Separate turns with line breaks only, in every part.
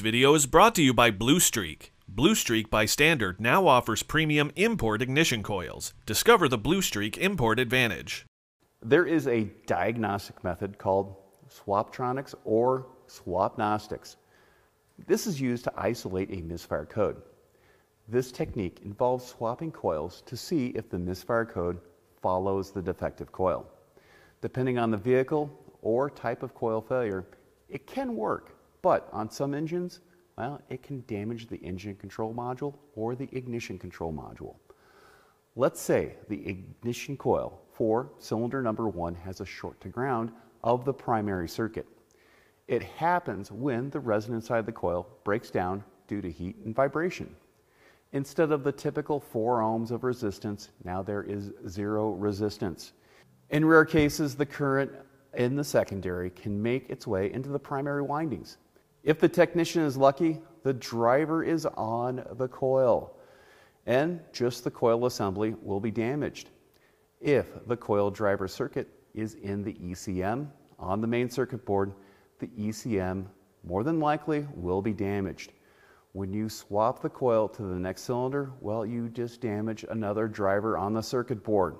video is brought to you by Blue Streak. Blue Streak by Standard now offers premium import ignition coils. Discover the Blue Streak import advantage. There is a diagnostic method called swaptronics or swapnostics. This is used to isolate a misfire code. This technique involves swapping coils to see if the misfire code follows the defective coil. Depending on the vehicle or type of coil failure, it can work, but on some engines, well, it can damage the engine control module or the ignition control module. Let's say the ignition coil for cylinder number one has a short to ground of the primary circuit. It happens when the resin inside the coil breaks down due to heat and vibration. Instead of the typical 4 ohms of resistance, now there is zero resistance. In rare cases, the current in the secondary can make its way into the primary windings, if the technician is lucky, the driver is on the coil, and just the coil assembly will be damaged. If the coil driver circuit is in the ECM on the main circuit board, the ECM more than likely will be damaged. When you swap the coil to the next cylinder, well, you just damage another driver on the circuit board.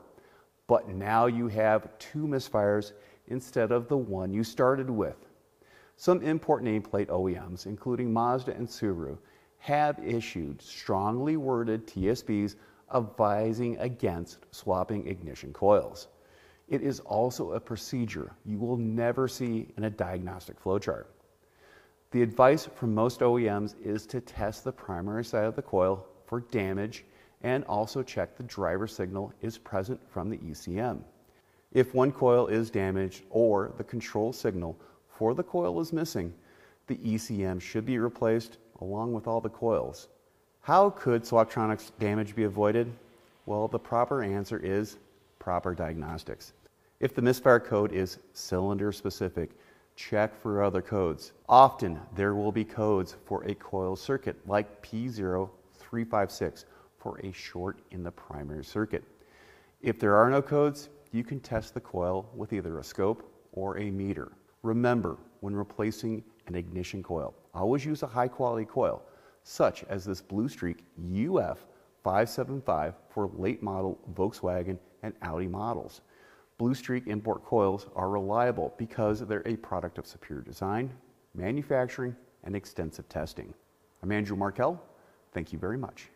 But now you have two misfires instead of the one you started with. Some import nameplate OEMs, including Mazda and Subaru, have issued strongly worded TSBs advising against swapping ignition coils. It is also a procedure you will never see in a diagnostic flowchart. The advice from most OEMs is to test the primary side of the coil for damage and also check the driver signal is present from the ECM. If one coil is damaged or the control signal for the coil is missing, the ECM should be replaced along with all the coils. How could Selectronics damage be avoided? Well, the proper answer is proper diagnostics. If the misfire code is cylinder specific, check for other codes. Often there will be codes for a coil circuit like P0356 for a short in the primary circuit. If there are no codes, you can test the coil with either a scope or a meter. Remember, when replacing an ignition coil, always use a high quality coil, such as this Blue Streak UF575 for late model Volkswagen and Audi models. Blue Streak import coils are reliable because they're a product of superior design, manufacturing, and extensive testing. I'm Andrew Markell. Thank you very much.